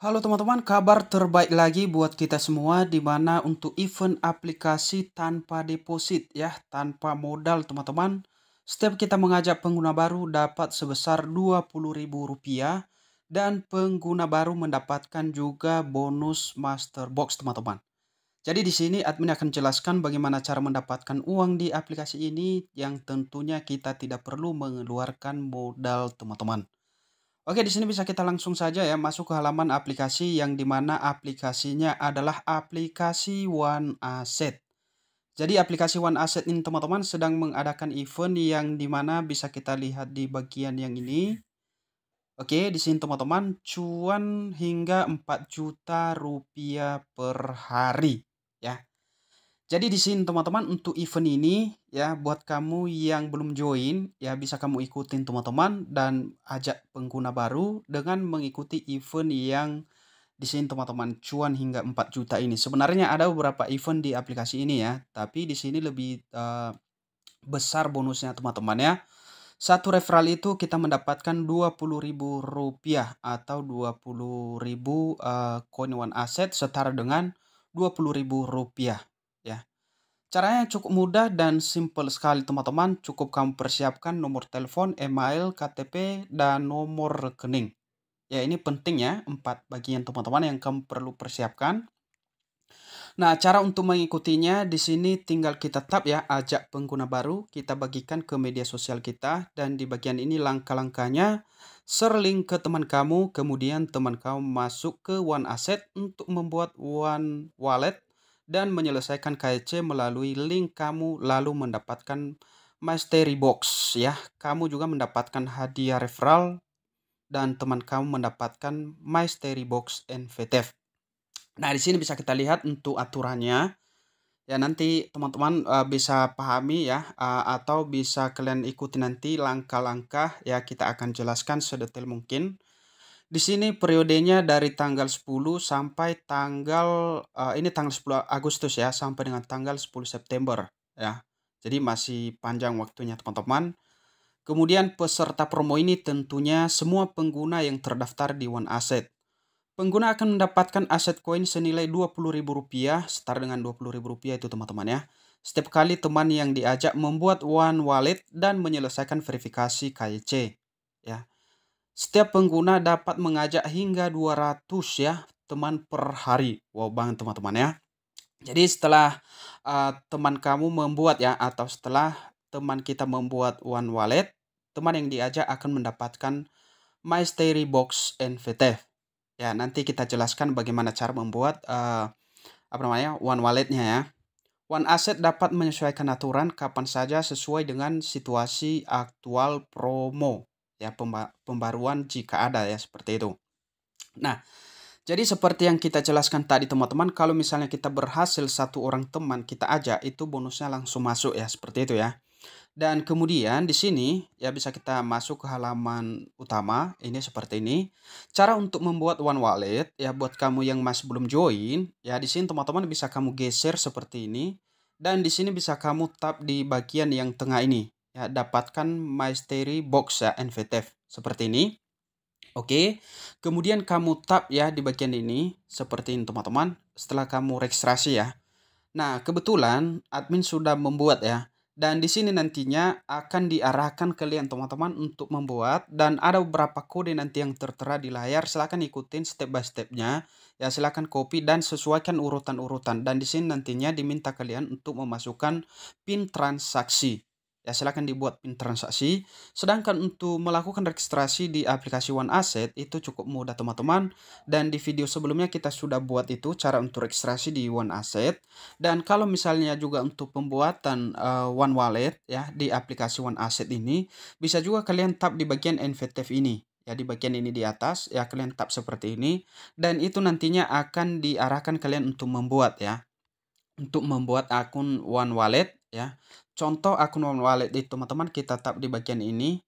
Halo teman-teman, kabar terbaik lagi buat kita semua di mana untuk event aplikasi tanpa deposit ya, tanpa modal teman-teman. Setiap kita mengajak pengguna baru dapat sebesar Rp20.000 dan pengguna baru mendapatkan juga bonus master box teman-teman. Jadi di sini admin akan jelaskan bagaimana cara mendapatkan uang di aplikasi ini yang tentunya kita tidak perlu mengeluarkan modal teman-teman. Oke, di sini bisa kita langsung saja ya masuk ke halaman aplikasi yang dimana aplikasinya adalah aplikasi One Asset. Jadi aplikasi One Asset ini teman-teman sedang mengadakan event yang dimana bisa kita lihat di bagian yang ini. Oke, di sini teman-teman cuan hingga 4 juta rupiah per hari ya. Jadi di sini teman-teman untuk event ini ya buat kamu yang belum join ya bisa kamu ikutin teman-teman dan ajak pengguna baru dengan mengikuti event yang di sini teman-teman cuan hingga 4 juta ini. Sebenarnya ada beberapa event di aplikasi ini ya, tapi di sini lebih uh, besar bonusnya teman-teman ya. Satu referral itu kita mendapatkan Rp20.000 atau 20.000 uh, eh, coin one asset setara dengan Rp20.000 ya. Caranya cukup mudah dan simple sekali teman-teman. Cukup kamu persiapkan nomor telepon, email, KTP, dan nomor rekening. Ya ini penting ya, empat bagian teman-teman yang kamu perlu persiapkan. Nah, cara untuk mengikutinya di sini tinggal kita tap ya, ajak pengguna baru, kita bagikan ke media sosial kita, dan di bagian ini langkah-langkahnya, share link ke teman kamu, kemudian teman kamu masuk ke One Asset untuk membuat One Wallet dan menyelesaikan KYC e melalui link kamu lalu mendapatkan mystery box ya. Kamu juga mendapatkan hadiah referral dan teman kamu mendapatkan mystery box NVTF. Nah, di sini bisa kita lihat untuk aturannya. Ya, nanti teman-teman uh, bisa pahami ya uh, atau bisa kalian ikuti nanti langkah-langkah ya kita akan jelaskan sedetail mungkin. Di sini periodenya dari tanggal 10 sampai tanggal uh, ini tanggal 10 Agustus ya sampai dengan tanggal 10 September ya. Jadi masih panjang waktunya teman-teman. Kemudian peserta promo ini tentunya semua pengguna yang terdaftar di One Asset. Pengguna akan mendapatkan aset koin senilai rp rupiah setara dengan rp rupiah itu teman-teman ya. Setiap kali teman yang diajak membuat One Wallet dan menyelesaikan verifikasi KYC ya. Setiap pengguna dapat mengajak hingga 200 ya teman per hari. Wow banget teman-teman ya. Jadi setelah uh, teman kamu membuat ya atau setelah teman kita membuat one wallet, teman yang diajak akan mendapatkan mystery box NFT. Ya, nanti kita jelaskan bagaimana cara membuat uh, apa namanya? one walletnya ya. One Asset dapat menyesuaikan aturan kapan saja sesuai dengan situasi aktual promo ya pembaruan jika ada ya seperti itu. Nah, jadi seperti yang kita jelaskan tadi teman-teman, kalau misalnya kita berhasil satu orang teman kita aja itu bonusnya langsung masuk ya seperti itu ya. Dan kemudian di sini ya bisa kita masuk ke halaman utama ini seperti ini. Cara untuk membuat one wallet ya buat kamu yang masih belum join ya di sini teman-teman bisa kamu geser seperti ini dan di sini bisa kamu tap di bagian yang tengah ini ya dapatkan mystery box ya NVTF seperti ini. Oke, kemudian kamu tap ya di bagian ini seperti ini teman-teman setelah kamu registrasi ya. Nah, kebetulan admin sudah membuat ya. Dan di sini nantinya akan diarahkan kalian teman-teman untuk membuat dan ada beberapa kode nanti yang tertera di layar. Silahkan ikutin step by stepnya. Ya silahkan copy dan sesuaikan urutan-urutan. Dan di sini nantinya diminta kalian untuk memasukkan pin transaksi ya silahkan dibuat pin transaksi. Sedangkan untuk melakukan registrasi di aplikasi One Asset itu cukup mudah teman-teman. Dan di video sebelumnya kita sudah buat itu cara untuk registrasi di One Asset. Dan kalau misalnya juga untuk pembuatan uh, One Wallet ya di aplikasi One Asset ini bisa juga kalian tap di bagian NVTF ini ya di bagian ini di atas ya kalian tap seperti ini dan itu nantinya akan diarahkan kalian untuk membuat ya untuk membuat akun One Wallet ya. Contoh akun wallet di teman-teman kita tap di bagian ini,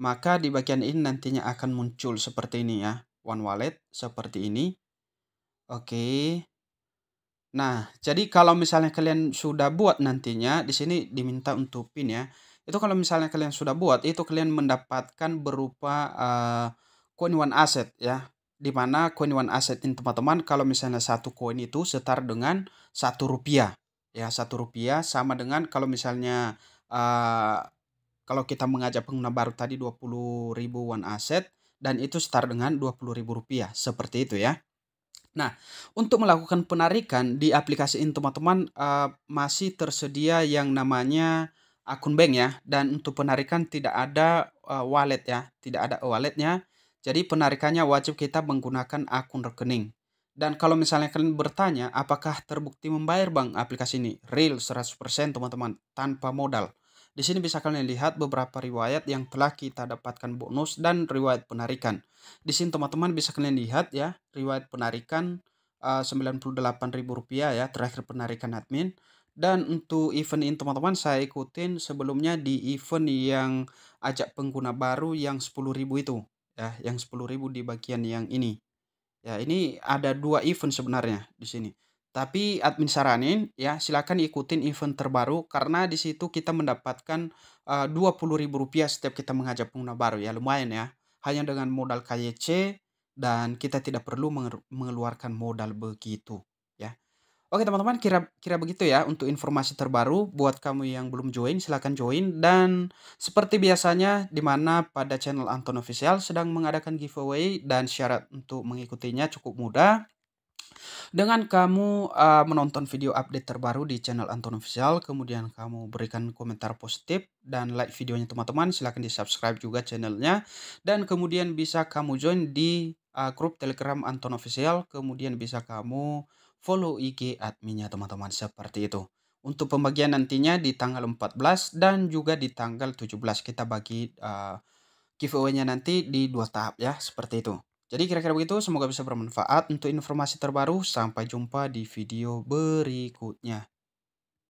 maka di bagian ini nantinya akan muncul seperti ini ya. One wallet seperti ini. Oke. Nah, jadi kalau misalnya kalian sudah buat nantinya di sini diminta untuk pin ya. Itu kalau misalnya kalian sudah buat itu kalian mendapatkan berupa uh, eh, coin one asset ya. Dimana coin one asset ini teman-teman kalau misalnya satu koin itu setara dengan satu rupiah ya satu rupiah sama dengan kalau misalnya uh, kalau kita mengajak pengguna baru tadi ribu one asset dan itu start dengan ribu rupiah seperti itu ya Nah, untuk melakukan penarikan di aplikasi ini teman-teman uh, masih tersedia yang namanya akun bank ya dan untuk penarikan tidak ada uh, wallet ya, tidak ada walletnya. Jadi penarikannya wajib kita menggunakan akun rekening. Dan kalau misalnya kalian bertanya apakah terbukti membayar bang aplikasi ini? Real 100% teman-teman tanpa modal. Di sini bisa kalian lihat beberapa riwayat yang telah kita dapatkan bonus dan riwayat penarikan. Di sini teman-teman bisa kalian lihat ya riwayat penarikan eh, uh, Rp98.000 ya terakhir penarikan admin. Dan untuk event ini teman-teman saya ikutin sebelumnya di event yang ajak pengguna baru yang 10.000 itu ya yang 10.000 di bagian yang ini. Ya, ini ada dua event sebenarnya di sini. Tapi admin saranin ya silakan ikutin event terbaru karena di situ kita mendapatkan eh, dua puluh ribu rupiah setiap kita mengajak pengguna baru ya lumayan ya hanya dengan modal KYC dan kita tidak perlu mengeluarkan modal begitu. Oke teman-teman kira kira begitu ya untuk informasi terbaru buat kamu yang belum join silahkan join dan seperti biasanya di mana pada channel Anton Official sedang mengadakan giveaway dan syarat untuk mengikutinya cukup mudah dengan kamu uh, menonton video update terbaru di channel Anton Official, kemudian kamu berikan komentar positif dan like videonya teman-teman, silahkan di subscribe juga channelnya, dan kemudian bisa kamu join di uh, grup Telegram Anton Official, kemudian bisa kamu follow IG adminnya teman-teman seperti itu. Untuk pembagian nantinya di tanggal 14 dan juga di tanggal 17 kita bagi uh, giveaway-nya nanti di dua tahap ya seperti itu. Jadi kira-kira begitu semoga bisa bermanfaat untuk informasi terbaru. Sampai jumpa di video berikutnya.